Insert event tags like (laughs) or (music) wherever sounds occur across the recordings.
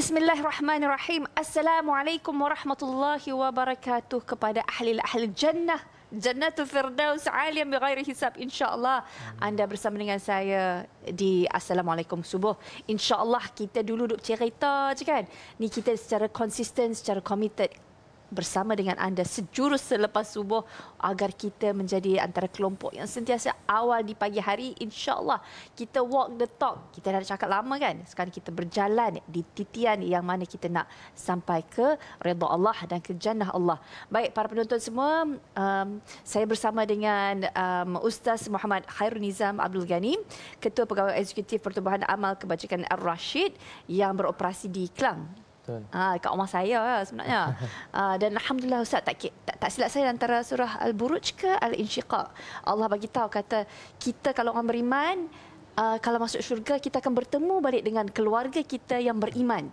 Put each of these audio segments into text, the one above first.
Bismillahirrahmanirrahim. Assalamualaikum warahmatullahi wabarakatuh kepada ahli-ahli jannah. Jannatul Firdaus Aliyah Bighairi Hisab InsyaAllah Anda bersama dengan saya Di Assalamualaikum Subuh InsyaAllah kita dulu duduk cerita je kan Ni kita secara konsisten Secara committed bersama dengan anda sejurus selepas subuh agar kita menjadi antara kelompok yang sentiasa awal di pagi hari insyaallah kita walk the talk kita dah cakap lama kan sekarang kita berjalan di titian yang mana kita nak sampai ke redha Allah dan ke jannah Allah baik para penonton semua um, saya bersama dengan um, Ustaz Muhammad Khairun Nizam Abdul Ghani ketua pegawai eksekutif pertubuhan amal kebajikan Ar-Rashid yang beroperasi di Klang Ha, ah, kat rumah saya lah sebenarnya. ha, (laughs) dan Alhamdulillah Ustaz, tak, tak, tak silap saya antara surah Al-Buruj ke Al-Insyiqah. Allah bagi tahu kata, kita kalau orang beriman, Uh, kalau masuk syurga kita akan bertemu balik dengan keluarga kita yang beriman.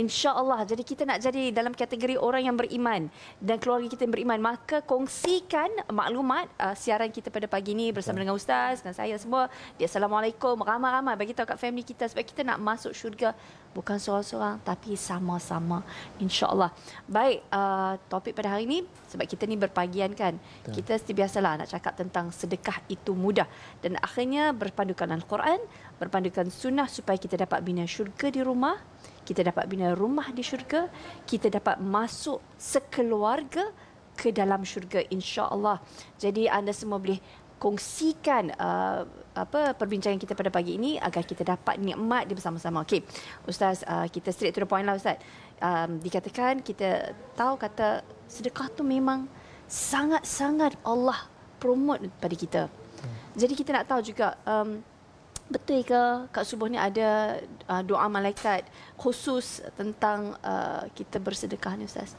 Insya-Allah. Jadi kita nak jadi dalam kategori orang yang beriman dan keluarga kita yang beriman, maka kongsikan maklumat uh, siaran kita pada pagi ini bersama Betul. dengan ustaz dan saya semua. assalamualaikum ramai-ramai bagi tahu kat family kita supaya kita nak masuk syurga bukan seorang-seorang tapi sama-sama insyaallah. Baik, uh, topik pada hari ini sebab kita ni berpagian kan. Betul. Kita seperti biasalah nak cakap tentang sedekah itu mudah dan akhirnya berpandukan al-Quran, berpandukan sunnah supaya kita dapat bina syurga di rumah, kita dapat bina rumah di syurga, kita dapat masuk sekeluarga ke dalam syurga Insyaallah. Jadi anda semua boleh kongsikan uh, apa perbincangan kita pada pagi ini agar kita dapat nikmat dia bersama-sama. Okey. Ustaz uh, kita straight to the point lah ustaz. Um dikatakan kita tahu kata sedekah tu memang sangat-sangat Allah promote pada kita. Hmm. Jadi kita nak tahu juga um betul ke kat subuh ni ada uh, doa malaikat khusus tentang uh, kita bersedekah ni ustaz?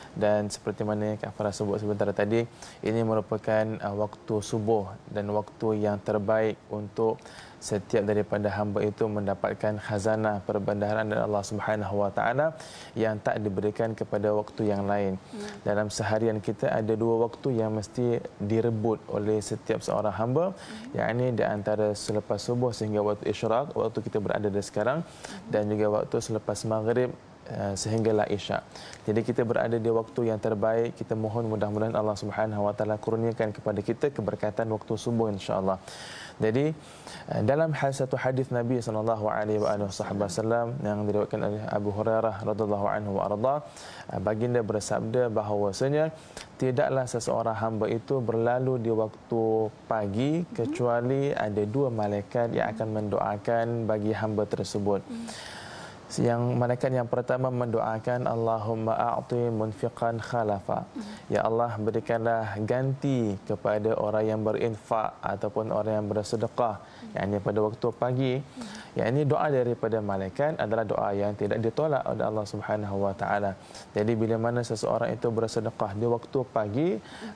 dan seperti mana Kak Farah sebut sebentar tadi ini merupakan uh, waktu subuh dan waktu yang terbaik untuk setiap daripada hamba itu mendapatkan khazanah perbendaharaan dari Allah Subhanahu Wa Taala yang tak diberikan kepada waktu yang lain. Ya. Dalam seharian kita ada dua waktu yang mesti direbut oleh setiap seorang hamba, ya. yang ini di antara selepas subuh sehingga waktu isyarat, waktu kita berada di sekarang ya. dan juga waktu selepas maghrib Eh, sehinggalah isyak. Jadi kita berada di waktu yang terbaik. Kita mohon mudah-mudahan Allah Subhanahu Wa kurniakan kepada kita keberkatan waktu subuh insyaAllah. Jadi eh, dalam hal satu hadis Nabi SAW yang diriwayatkan oleh Abu Hurairah radhiyallahu anhu wa eh, baginda bersabda bahawasanya tidaklah seseorang hamba itu berlalu di waktu pagi kecuali ada dua malaikat yang akan mendoakan bagi hamba tersebut yang malaikat yang pertama mendoakan Allahumma a'ti munfiqan khalafa. Ya Allah berikanlah ganti kepada orang yang berinfak ataupun orang yang bersedekah. Yang ini pada waktu pagi. Yang ini doa daripada malaikat adalah doa yang tidak ditolak oleh Allah Subhanahu wa taala. Jadi bila mana seseorang itu bersedekah di waktu pagi,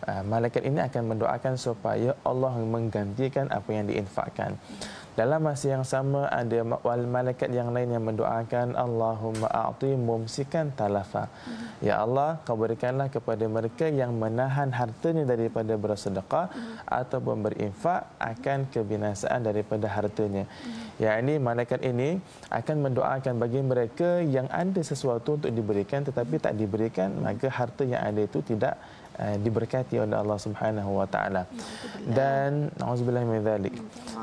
eh, malaikat ini akan mendoakan supaya Allah menggantikan apa yang diinfakkan. Dalam masa yang sama ada malaikat yang lain yang mendoakan mengatakan Allahumma a'ti mumsikan talafa. Ya Allah, kau berikanlah kepada mereka yang menahan hartanya daripada bersedekah ataupun berinfak akan kebinasaan daripada hartanya. Ya ini malaikat ini akan mendoakan bagi mereka yang ada sesuatu untuk diberikan tetapi tak diberikan maka harta yang ada itu tidak eh, diberkati oleh Allah Subhanahu wa taala. Ya, Dan auzubillahi min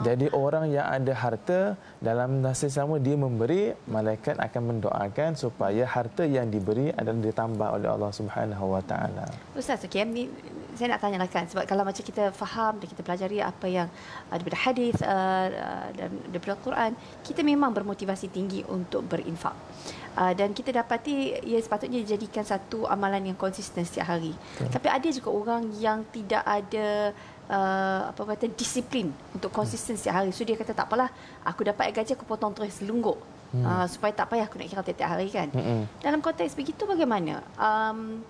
Jadi orang yang ada harta dalam masa sama dia memberi malaikat akan mendoakan supaya harta yang diberi adalah ditambah oleh Allah Subhanahu Wa Taala. Ustaz okay, ini saya nak tanya kan sebab kalau macam kita faham dan kita pelajari apa yang ada ah, pada hadis uh, dan daripada Quran, kita memang bermotivasi tinggi untuk berinfak. Uh, dan kita dapati ia sepatutnya dijadikan satu amalan yang konsisten setiap hari. Okay. Tapi ada juga orang yang tidak ada uh, apa kata disiplin untuk konsisten setiap hari. So dia kata tak apalah, aku dapat gaji aku potong terus lungguk. Hmm. Uh, supaya tak payah aku nak kira tiap hari kan. Hmm. Dalam konteks begitu bagaimana? Um,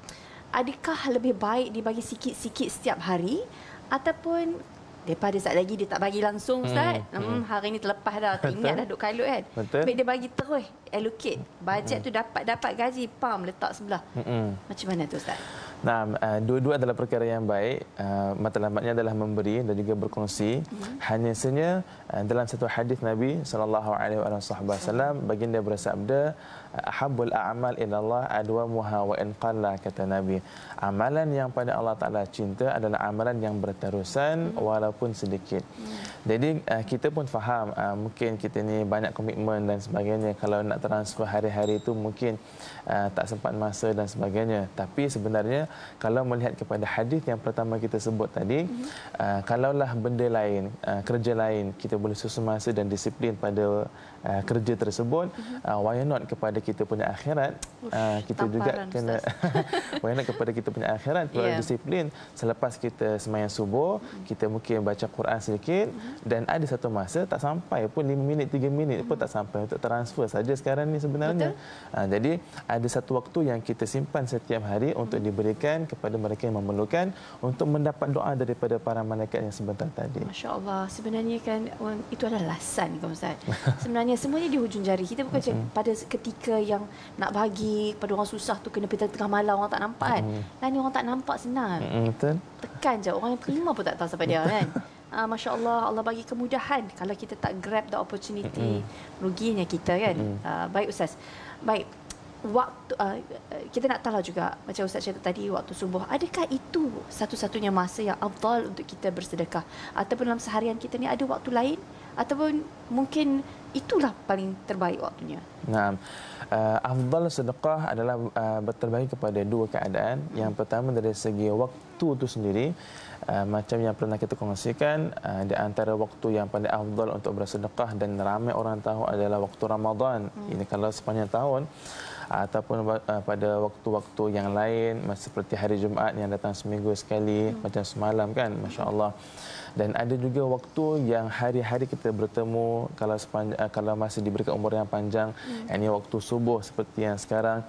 adakah lebih baik dibagi sikit-sikit setiap hari ataupun daripada saat lagi dia tak bagi langsung hmm. Ustaz hmm. hmm. hari ni terlepas dah tak ingat dah duk kalut kan baik dia bagi terus allocate bajet hmm. tu dapat dapat gaji pam letak sebelah hmm. macam mana tu Ustaz Nah, eh, dua-dua adalah perkara yang baik. Eh, Matlamatnya adalah memberi dan juga berkongsi. Hmm. Hanya sahaja eh, dalam satu hadis Nabi sallallahu alaihi wasallam baginda bersabda, "Ahabul a'mal in Allah adwa muha wa in qalla," kata Nabi. Amalan yang pada Allah Taala cinta adalah amalan yang berterusan hmm. walaupun sedikit. Hmm. Jadi kita pun faham mungkin kita ni banyak komitmen dan sebagainya kalau nak transfer hari-hari itu mungkin tak sempat masa dan sebagainya. Tapi sebenarnya kalau melihat kepada hadis yang pertama kita sebut tadi mm-hmm. uh, kalaulah benda lain uh, kerja lain kita boleh susun masa dan disiplin pada Uh, kerja tersebut mhm. uh, why not kepada kita punya akhirat Ush, uh, kita tamparan, juga kena (laughs) why not kepada kita punya akhirat kalau yeah. disiplin selepas kita semayang subuh mhm. kita mungkin baca Quran sedikit mm-hmm. dan ada satu masa tak sampai pun 5 minit 3 minit mm-hmm. tak mhm. sampai untuk transfer saja sekarang ni sebenarnya uh, jadi ada satu waktu yang kita simpan setiap hari mm-hmm. untuk diberikan kepada mereka yang memerlukan untuk mendapat doa daripada para malaikat yang sebentar tadi masya-Allah sebenarnya kan itu adalah lasan kan ustaz (laughs) sebenarnya semuanya semuanya di hujung jari kita bukan macam pada ketika yang nak bagi pada orang susah tu kena pergi tengah malam orang tak nampak kan lain orang tak nampak senang betul tekan je orang yang terima pun tak tahu siapa dia kan Uh, (laughs) ah, Masya Allah, Allah bagi kemudahan kalau kita tak grab the opportunity. mm Ruginya kita kan. mm Uh, baik Ustaz. Baik. Waktu, uh, kita nak tahu lah juga, macam Ustaz cakap tadi, waktu subuh. Adakah itu satu-satunya masa yang afdal untuk kita bersedekah? Ataupun dalam seharian kita ni ada waktu lain? Ataupun mungkin itulah paling terbaik waktunya. Nah, eh, uh, afdal sedekah adalah uh, eh, terbaik kepada dua keadaan. Hmm. Yang pertama dari segi waktu itu sendiri, uh, macam yang pernah kita kongsikan, uh, di antara waktu yang paling afdal untuk bersedekah dan ramai orang tahu adalah waktu Ramadan. Hmm. Ini kalau sepanjang tahun ataupun pada waktu-waktu yang lain seperti hari Jumaat yang datang seminggu sekali hmm. macam semalam kan masya-Allah hmm dan ada juga waktu yang hari-hari kita bertemu kalau eh, kalau masih diberikan umur yang panjang hmm. ini waktu subuh seperti yang sekarang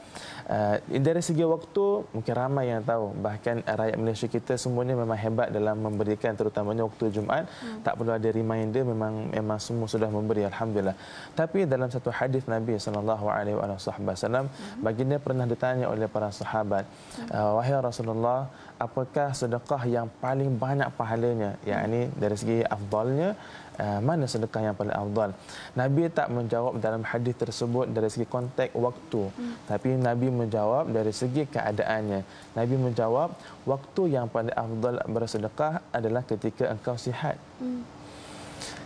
uh, dari segi waktu mungkin ramai yang tahu bahkan eh, rakyat Malaysia kita semuanya memang hebat dalam memberikan terutamanya waktu Jumaat hmm. tak perlu ada reminder memang memang semua sudah memberi alhamdulillah tapi dalam satu hadis Nabi SAW, alaihi hmm. baginda pernah ditanya oleh para sahabat uh, wahai Rasulullah apakah sedekah yang paling banyak pahalanya yakni hmm ni dari segi afdalnya eh, mana sedekah yang paling afdal Nabi tak menjawab dalam hadis tersebut dari segi konteks waktu hmm. tapi Nabi menjawab dari segi keadaannya Nabi menjawab waktu yang paling afdal bersedekah adalah ketika engkau sihat hmm.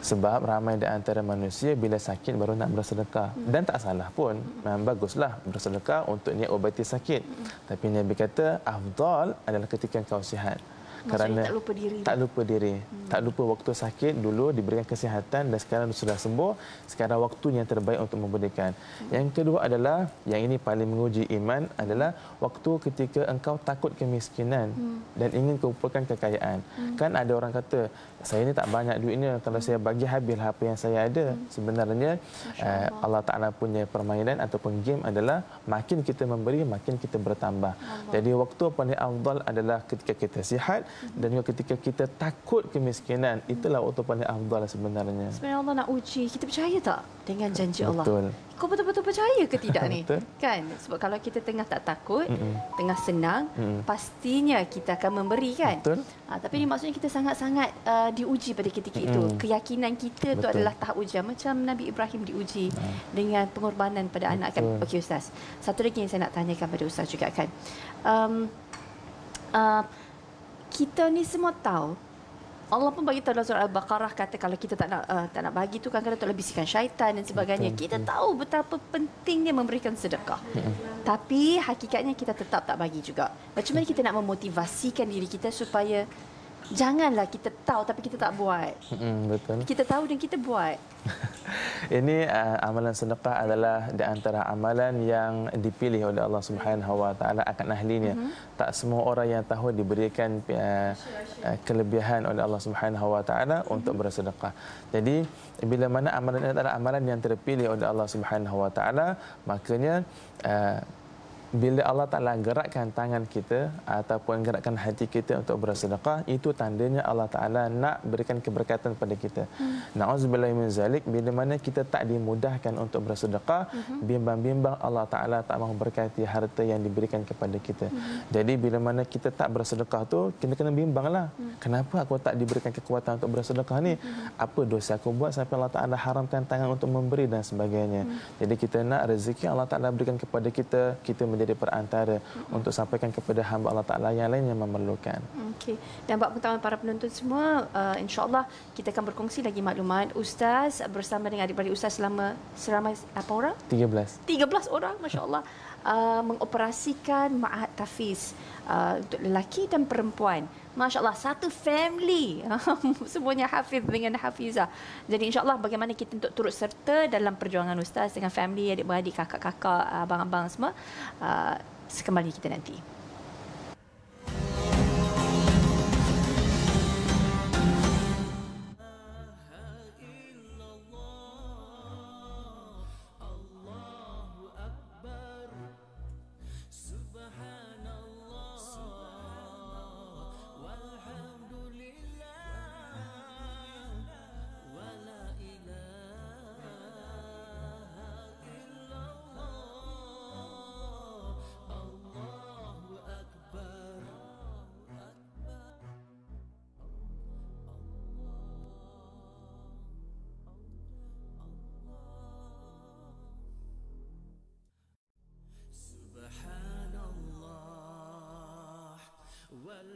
Sebab ramai di antara manusia bila sakit baru nak bersedekah. Hmm. Dan tak salah pun. Baguslah bersedekah untuk niat ubati sakit. Hmm. Tapi Nabi kata, afdal adalah ketika kau sihat kerana tak lupa diri. Tak lupa diri. Hmm. Tak lupa waktu sakit dulu diberikan kesihatan dan sekarang sudah sembuh, sekarang waktunya yang terbaik untuk memberikan. Hmm. Yang kedua adalah yang ini paling menguji iman adalah waktu ketika engkau takut kemiskinan hmm. dan ingin kumpulkan kekayaan. Hmm. Kan ada orang kata, saya ini tak banyak duitnya kalau hmm. saya bagi habis lah apa yang saya ada. Hmm. Sebenarnya eh, Allah. Allah Taala punya permainan ataupun game adalah makin kita memberi makin kita bertambah. Allah. Jadi waktu paling afdal adalah ketika kita sihat dan juga ketika kita takut kemiskinan itulah waktu paling afdal sebenarnya sebenarnya Allah nak uji kita percaya tak dengan janji Allah betul kau betul-betul percaya ke tidak ni betul. kan sebab kalau kita tengah tak takut Mm-mm. tengah senang Mm-mm. pastinya kita akan memberi kan betul ha, tapi ini maksudnya kita sangat-sangat uh, diuji pada ketika itu Mm-mm. keyakinan kita itu adalah tahap ujian macam Nabi Ibrahim diuji nah. dengan pengorbanan pada betul. anak kan okey ustaz satu lagi yang saya nak tanyakan pada ustaz juga kan um, uh, kita ni semua tahu Allah pun bagi tahu dalam surah al-Baqarah kata kalau kita tak nak uh, tak nak bagi tu kan kita tolak bisikan syaitan dan sebagainya. Betul, kita betul. tahu betapa pentingnya memberikan sedekah. Tapi hakikatnya kita tetap tak bagi juga. Macam mana kita nak memotivasikan diri kita supaya janganlah kita tahu tapi kita tak buat. Hmm, betul. Kita tahu dan kita buat. (laughs) Ini uh, amalan sedekah adalah di antara amalan yang dipilih oleh Allah Subhanahu Wa Taala akan ahlinya. Mm -hmm. Tak semua orang yang tahu diberikan uh, asyik, uh, kelebihan oleh Allah Subhanahu Wa Taala mhm. untuk mm -hmm. bersedekah. Jadi bila mana amalan ini adalah amalan yang terpilih oleh Allah Subhanahu Wa Taala, makanya uh, bila Allah Ta'ala gerakkan tangan kita ataupun gerakkan hati kita untuk bersedekah, itu tandanya Allah Ta'ala nak berikan keberkatan kepada kita. Hmm. Na'uzubillah min zalik, bila mana kita tak dimudahkan untuk bersedekah, hmm. bimbang-bimbang Allah Ta'ala tak mahu berkati harta yang diberikan kepada kita. Hmm. Jadi bila mana kita tak bersedekah tu, kita kena bimbanglah. Hmm. Kenapa aku tak diberikan kekuatan untuk bersedekah ni? Hmm. Apa dosa aku buat sampai Allah Ta'ala haramkan tangan untuk memberi dan sebagainya. Hmm. Jadi kita nak rezeki Allah Ta'ala berikan kepada kita, kita menjadi perantara mm-hmm. untuk sampaikan kepada hamba Allah Taala yang lain yang memerlukan. Okey. Dan buat pengetahuan para penonton semua, uh, insya-Allah kita akan berkongsi lagi maklumat ustaz bersama dengan adik-adik ustaz selama seramai apa orang? 13. 13 orang, masya-Allah. (laughs) Uh, mengoperasikan ma'at tafiz uh, untuk lelaki dan perempuan Masya Allah, satu family (laughs) semuanya Hafiz dengan Hafiza. Jadi insya Allah bagaimana kita untuk turut serta dalam perjuangan Ustaz dengan family, adik adik kakak-kakak, ah, abang-abang semua. Uh, sekembali kita nanti.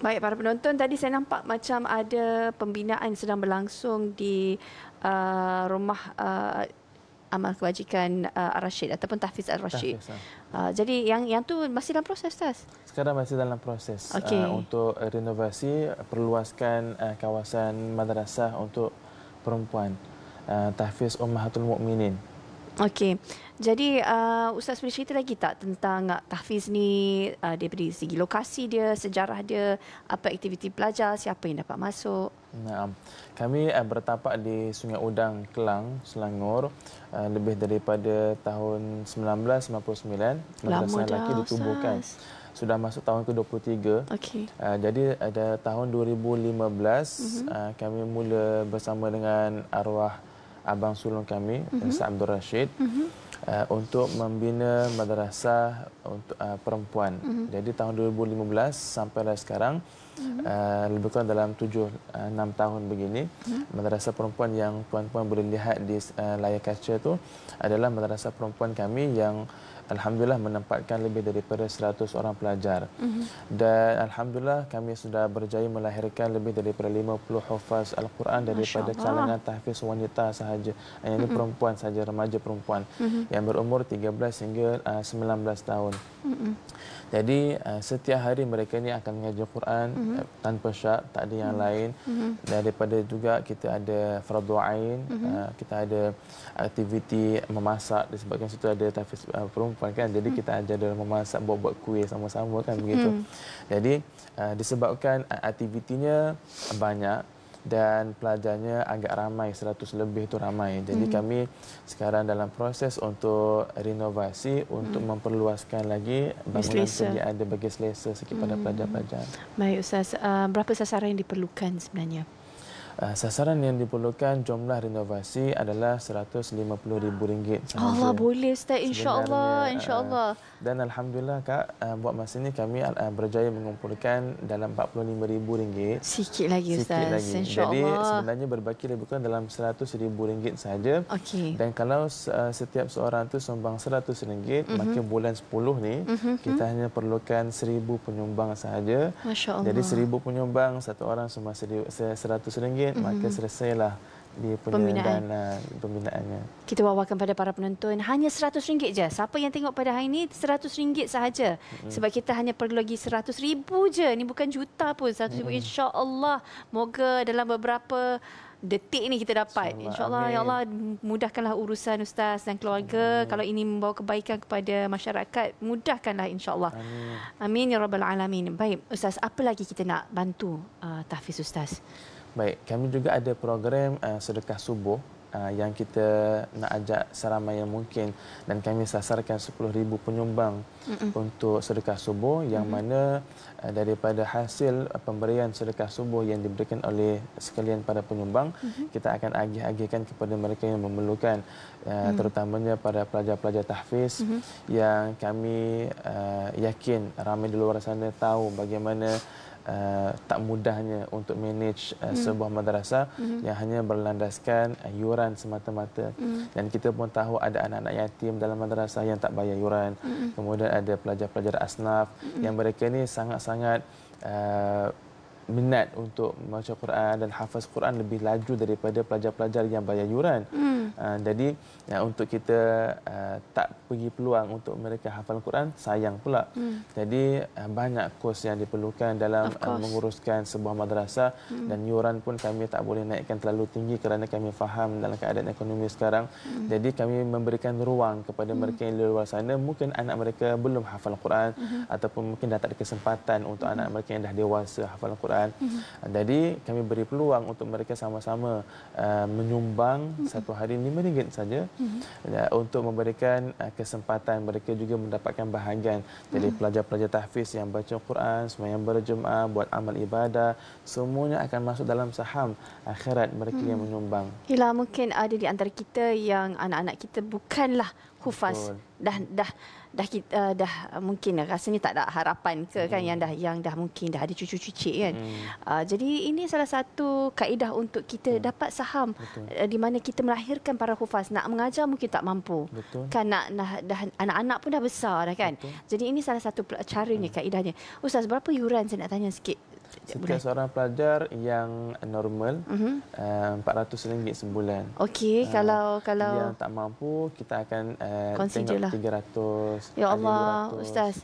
Baik para penonton, tadi saya nampak macam ada pembinaan sedang berlangsung di uh, rumah uh, amal kebajikan uh, Ar-Rashid ataupun Tahfiz Ar-Rashid. Ah. uh, jadi yang yang tu masih dalam proses tas. Sekarang masih dalam proses okay. uh, untuk renovasi perluaskan uh, kawasan madrasah untuk perempuan uh, Tahfiz Ummahatul Mukminin. Okey. Jadi uh, Ustaz boleh cerita lagi tak tentang uh, Tahfiz ni uh, daripada segi lokasi dia, sejarah dia, apa aktiviti pelajar, siapa yang dapat masuk? Nah, kami uh, bertapak di Sungai Udang, Kelang, Selangor uh, lebih daripada tahun 1999. Madrasah lelaki ditubuhkan. Sudah masuk tahun ke-23. Okay. Uh, jadi ada tahun 2015 uh-huh. Mhm. uh, kami mula bersama dengan arwah abang sulung kami mm -hmm. Ustaz Abdul Rashid mm -hmm. uh, untuk membina madrasah untuk uh, perempuan. Mm -hmm. Jadi tahun 2015 sampailah sekarang mm -hmm. uh, lebih kurang dalam 7 uh, 6 tahun begini mm -hmm. madrasah perempuan yang tuan-tuan boleh lihat di uh, layar kaca tu adalah madrasah perempuan kami yang Alhamdulillah menempatkan lebih daripada 100 orang pelajar. Mm-hmm. Dan Alhamdulillah kami sudah berjaya melahirkan lebih daripada 50 hafaz Al-Quran daripada calangan tahfiz wanita sahaja. Ini mm-hmm. perempuan sahaja, remaja perempuan mm-hmm. yang berumur 13 hingga uh, ah, 19 tahun. Mm-hmm. Jadi eh, setiap hari mereka ni akan mengajar Quran mm -hmm. tanpa syak, tak ada yang mm -hmm. lain. Mm -hmm. Daripada juga kita ada fardu ain, mm -hmm. kita ada aktiviti memasak disebabkan situ ada tahfiz perempuan kan. Jadi mm -hmm. kita ajar dalam memasak buat-buat kuih sama-sama kan begitu. Mm -hmm. Jadi disebabkan aktivitinya banyak, dan pelajarnya agak ramai 100 lebih itu ramai jadi hmm. kami sekarang dalam proses untuk renovasi untuk hmm. memperluaskan lagi bangunan sedia ada bagi selesa sikit pada hmm. pelajar-pelajar hmm. baik ustaz uh, berapa sasaran yang diperlukan sebenarnya Eh, sasaran yang diperlukan jumlah renovasi adalah rm ribu ringgit. Allah boleh Ustaz, Allah, eh, Insya uh, dan Alhamdulillah Kak, uh, buat masa ini kami uh, berjaya mengumpulkan dalam rm ringgit. Sikit lagi Ustaz, insyaAllah. Jadi sebenarnya berbaki lebih kurang dalam rm ringgit saja. Okey. Dan kalau uh, setiap seorang tu sumbang RM100,000, uh -huh. maka bulan 10 ni uh mhm. -huh. kita hanya perlukan 1000 penyumbang sahaja. Jadi 1000 penyumbang, satu orang sumbang rm ringgit sakit, mm-hmm. maka selesailah dia punya pembinaan. dan ah, pembinaannya. Kita bawakan pada para penonton hanya RM100 saja. Siapa yang tengok pada hari ini RM100 sahaja. Mm-hmm. Sebab kita hanya perlu lagi RM100,000 saja. Ini bukan juta pun RM100,000. Mm-hmm. InsyaAllah moga dalam beberapa detik ini kita dapat. InsyaAllah Insya ya Allah mudahkanlah urusan Ustaz dan keluarga. Amin. Kalau ini membawa kebaikan kepada masyarakat, mudahkanlah insyaAllah. Amin. Amin ya Rabbal Alamin. Baik, Ustaz, apa lagi kita nak bantu uh, Tahfiz Ustaz. Baik, kami juga ada program uh, sedekah subuh uh, yang kita nak ajak seramai yang mungkin dan kami sasarkan 10,000 penyumbang mm -mm. untuk sedekah subuh yang mm -hmm. mana uh, daripada hasil pemberian sedekah subuh yang diberikan oleh sekalian para penyumbang, mm -hmm. kita akan agih-agihkan kepada mereka yang memerlukan uh, mm -hmm. terutamanya pada pelajar-pelajar tahfiz mm -hmm. yang kami uh, yakin ramai di luar sana tahu bagaimana uh, tak mudahnya untuk manage uh, mm. sebuah madrasah mm. yang hanya berlandaskan uh, yuran semata-mata. Mm. Dan kita pun tahu ada anak-anak yatim dalam madrasah yang tak bayar yuran. Mm. Kemudian ada pelajar-pelajar asnaf mm. yang mereka ini sangat-sangat uh, minat untuk membaca Quran dan hafaz Quran lebih laju daripada pelajar-pelajar yang bayar yuran. Hmm. Ah, jadi ya, untuk kita ah, tak pergi peluang untuk mereka hafal Quran, sayang pula. Hmm. Jadi ah, banyak kos yang diperlukan dalam menguruskan sebuah madrasah hmm. dan yuran pun kami tak boleh naikkan terlalu tinggi kerana kami faham dalam keadaan ekonomi sekarang. Hmm. Jadi kami memberikan ruang kepada hmm. mereka yang di luar sana. Mungkin anak mereka belum hafal Quran hmm. ataupun mungkin dah tak ada kesempatan untuk hmm. anak mereka yang dah dewasa hafal Quran kan. Mm -hmm. Jadi kami beri peluang untuk mereka sama-sama uh, menyumbang mm -hmm. satu hari RM5 saja mm -hmm. uh, untuk memberikan uh, kesempatan mereka juga mendapatkan bahagian. dari mhm. pelajar-pelajar mm -hmm. tahfiz yang baca Quran, semayang berjemaah, buat amal ibadah, semuanya akan masuk dalam saham akhirat mereka mm -hmm. yang menyumbang. Ila mungkin ada di antara kita yang anak-anak kita bukanlah Hufaz dah dah dah kita uh, eh, dah mungkin rasanya tak ada harapan ke kan hmm. yang dah yang dah mungkin dah ada cucu-cucik kan. Hmm. Uh, jadi ini salah satu kaedah untuk kita hmm. dapat saham uh, di mana kita melahirkan para kufas. nak mengajar mungkin tak mampu. Betul. Kan nak dah, anak-anak pun dah besar dah kan. Betul. Jadi ini salah satu cara hmm. kaedahnya. Ustaz berapa yuran saya nak tanya sikit jika seorang pelajar yang normal uh -huh. uh, RM400 sebulan. Okey, uh, kalau kalau yang tak mampu kita akan uh, tengok 300. Lah. Ya Allah, 200. ustaz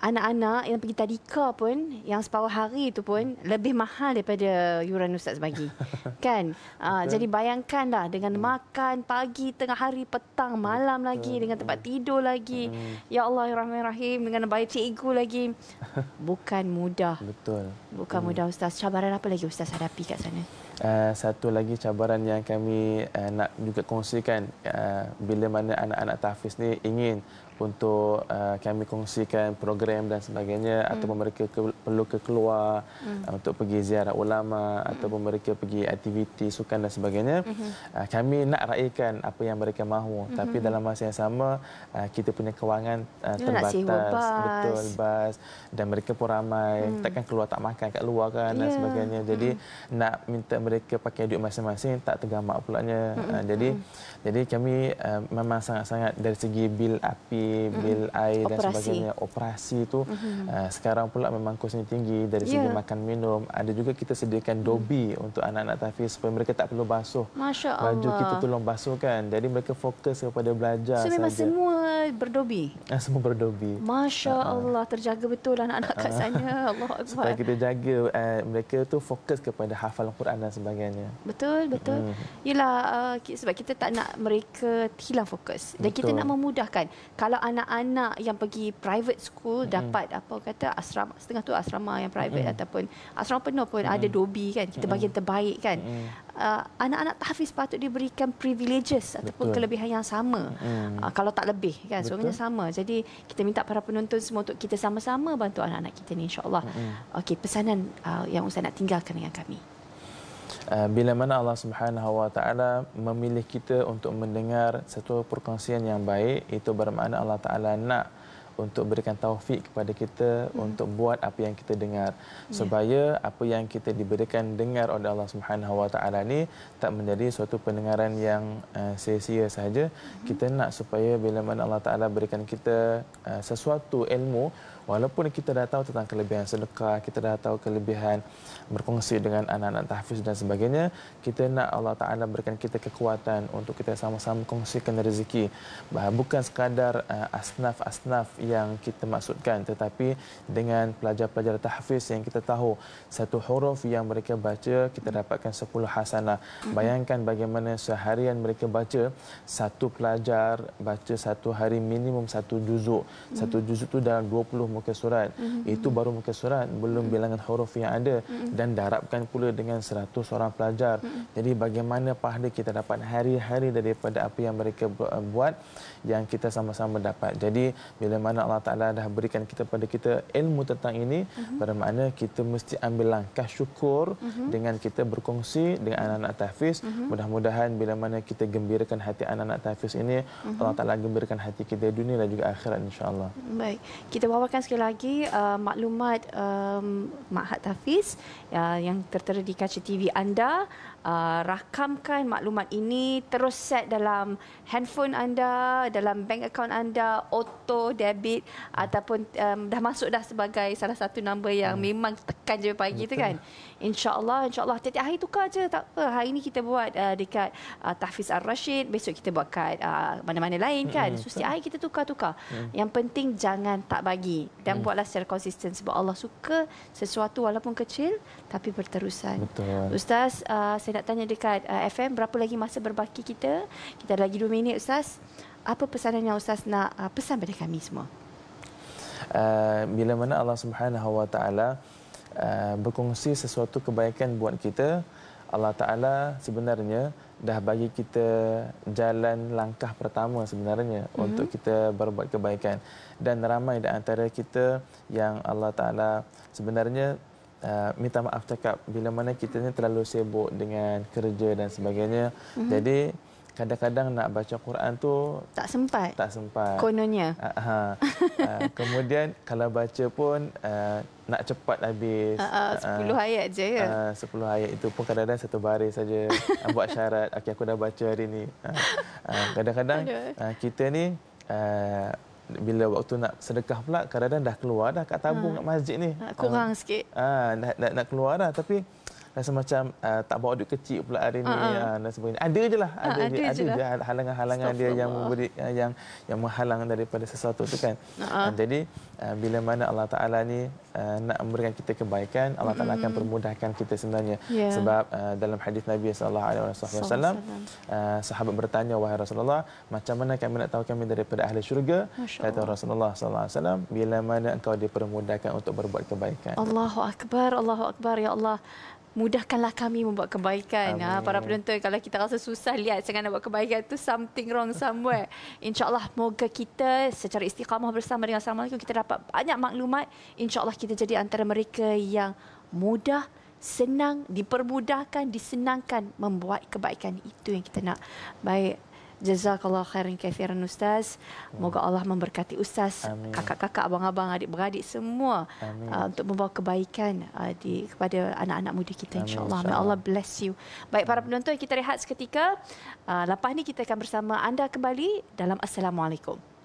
anak-anak yang pergi tadika pun yang separuh hari itu pun hmm. lebih mahal daripada yuran ustaz bagi. (laughs) kan? Uh, jadi bayangkanlah dengan hmm. makan pagi, tengah hari, petang, malam hmm. lagi dengan tempat tidur lagi. Hmm. Ya Allah ya rahman ya rahim dengan bayar cikgu lagi. (laughs) Bukan mudah. Betul. Bukan hmm. mudah ustaz. Cabaran apa lagi ustaz hadapi kat sana? Uh, satu lagi cabaran yang kami uh, nak juga kongsikan uh, bila mana anak-anak tahfiz ni ingin untuk uh, kami kongsikan program dan sebagainya hmm. ataupun mereka ke, perlu ke keluar hmm. uh, untuk pergi ziarah ulama hmm. ataupun mereka pergi aktiviti sukan dan sebagainya hmm. uh, kami nak raikan apa yang mereka mahu hmm. tapi dalam masa yang sama uh, kita punya kewangan uh, terbatas bas. betul bas dan mereka pun ramai hmm. takkan keluar tak makan kat luar kan yeah. dan ya. sebagainya jadi hmm. nak minta mereka pakai duit masing-masing tak tergamak pulaknya hmm. uh, hmm, jadi hmm. jadi kami uh, memang sangat-sangat dari segi bil api Mm-hmm. bil mm -hmm. air dan operasi. sebagainya operasi itu mm -hmm. uh, sekarang pula memang kosnya tinggi dari yeah. segi ya. makan minum ada juga kita sediakan mm-hmm. dobi mm. untuk anak-anak tapi supaya mereka tak perlu basuh baju kita tolong basuh kan jadi mereka fokus kepada belajar so, memang semua berdobi uh, semua berdobi Masya uh ah, -huh. Ah. Allah terjaga betul anak-anak kat sana Allah (laughs) Akbar supaya kita jaga uh, mereka tu fokus kepada hafal Al-Quran dan sebagainya betul betul mm. yelah uh, sebab kita tak nak mereka hilang fokus dan betul. kita nak memudahkan kalau anak-anak yang pergi private school hmm. dapat apa kata asrama setengah tu asrama yang private hmm. ataupun asrama penuh pun hmm. ada dobi kan kita bagi yang terbaik kan hmm. uh, anak-anak tahfiz patut diberikan privileges Betul. ataupun kelebihan yang sama hmm. uh, kalau tak lebih kan semuanya sama jadi kita minta para penonton semua untuk kita sama-sama bantu anak-anak kita ni insyaallah hmm. okey pesanan uh, yang ustaz nak tinggalkan dengan kami Eh, bila mana Allah Subhanahu Wa Taala memilih kita untuk mendengar satu perkongsian yang baik itu bermakna Allah Taala nak untuk berikan taufik kepada kita hmm. untuk buat apa yang kita dengar ya. supaya apa yang kita diberikan dengar oleh Allah Subhanahu Wa Taala ni tak menjadi suatu pendengaran yang uh, sia-sia saja hmm. kita nak supaya bila mana Allah Taala berikan kita uh, sesuatu ilmu walaupun kita dah tahu tentang kelebihan sedekah, kita dah tahu kelebihan berkongsi dengan anak-anak tahfiz dan sebagainya, kita nak Allah Ta'ala berikan kita kekuatan untuk kita sama-sama kongsikan rezeki. Bukan sekadar eh, asnaf-asnaf yang kita maksudkan, tetapi dengan pelajar-pelajar tahfiz yang kita tahu, satu huruf yang mereka baca, kita dapatkan 10 hasanah. Bayangkan bagaimana seharian mereka baca, satu pelajar baca satu hari minimum satu juzuk. Satu juzuk itu dalam 20 muka surat. Mm -hmm. Itu baru muka surat, belum mm -hmm. bilangan huruf yang ada mm -hmm. dan darabkan pula dengan 100 orang pelajar. Mm -hmm. Jadi bagaimana pahala kita dapat hari-hari daripada apa yang mereka eh, buat yang kita sama-sama dapat. Jadi bila mana Allah Taala dah berikan kita kepada kita ilmu tentang ini, mm -hmm. bermakna kita mesti ambil langkah syukur mm -hmm. dengan kita berkongsi dengan anak-anak tahfiz. Mm -hmm. Mudah-mudahan bila mana kita gembirakan hati anak-anak tahfiz ini, mm -hmm. Allah Taala gembirakan hati kita dunia dan juga akhirat insyaallah Baik, kita bawakan ingatkan sekali lagi uh, maklumat um, eh, Mahat Hafiz uh, yang tertera di kaca TV anda. Uh, rakamkan maklumat ini terus set dalam handphone anda, dalam bank account anda, auto, debit ataupun um, dah masuk dah sebagai salah satu nombor yang hmm. memang tekan je pagi itu kan. InsyaAllah, insyaAllah. Tiap-tiap hari tukar je. Tak apa. Hari ini kita buat uh, dekat uh, Tahfiz Ar-Rashid. Besok kita buat kat uh, mana-mana lain kan. Hmm. So, setiap hari kita tukar-tukar. Hmm. Yang penting jangan tak bagi dan hmm. buatlah secara konsisten sebab Allah suka sesuatu walaupun kecil tapi berterusan. Betul. Ustaz, uh, saya nak tanya dekat uh, FM berapa lagi masa berbaki kita? Kita ada lagi 2 minit ustaz. Apa pesanan yang ustaz nak uh, pesan pada kami semua? Uh, bila mana Allah Subhanahu Wa Taala uh, berkongsi sesuatu kebaikan buat kita, Allah Ta'ala sebenarnya dah bagi kita jalan langkah pertama sebenarnya mm -hmm. untuk kita berbuat kebaikan. Dan ramai di antara kita yang Allah Ta'ala sebenarnya uh, minta maaf cakap bila mana kita ni terlalu sibuk dengan kerja dan sebagainya. Mm -hmm. Jadi kadang-kadang nak baca Quran tu tak sempat. Tak sempat. Kononnya. Uh, ha. uh, kemudian (laughs) kalau baca pun uh, nak cepat habis. Uh, uh, 10 ayat je ya. Uh, 10 ayat itu pun kadang-kadang satu baris saja uh, (laughs) buat syarat okay, aku dah baca hari ni. kadang-kadang uh, kita ni uh, bila waktu nak sedekah pula kadang-kadang dah keluar dah kat tabung ha. kat masjid ni kurang ha. sikit ah nak, nak nak keluar dah tapi rasa macam uh, tak bawa duit kecil pula hari ni uh-huh. dan sebagainya. Ada je lah. Ada, ha, uh, ada, ada je lah. halangan-halangan dia yang memberi uh, yang yang menghalang daripada sesuatu tu kan. Uh-huh. Uh, jadi uh, bila mana Allah Taala ni uh, nak memberikan kita kebaikan, Allah Taala akan hmm. permudahkan kita sebenarnya. Yeah. Sebab uh, dalam hadis Nabi saw. uh, sahabat bertanya wahai Rasulullah, macam mana kami nak tahu kami daripada ahli syurga? Kata Rasulullah saw. bila mana engkau dipermudahkan untuk berbuat kebaikan. Allahu akbar, Allahu akbar ya Allah mudahkanlah kami membuat kebaikan. Ah, Amin. Ha, para penonton, kalau kita rasa susah lihat jangan nak buat kebaikan itu something wrong somewhere. (laughs) InsyaAllah, moga kita secara istiqamah bersama dengan Assalamualaikum, kita dapat banyak maklumat. InsyaAllah, kita jadi antara mereka yang mudah senang dipermudahkan disenangkan membuat kebaikan itu yang kita nak baik Jazakallah khairan kafiran Ustaz. Hmm. Moga Allah memberkati Ustaz, kakak-kakak, abang-abang, adik-beradik semua uh, untuk membawa kebaikan uh, di, kepada anak-anak muda kita insyaAllah. May Allah bless you. Baik para penonton, kita rehat seketika. Uh, lepas ni kita akan bersama anda kembali dalam Assalamualaikum.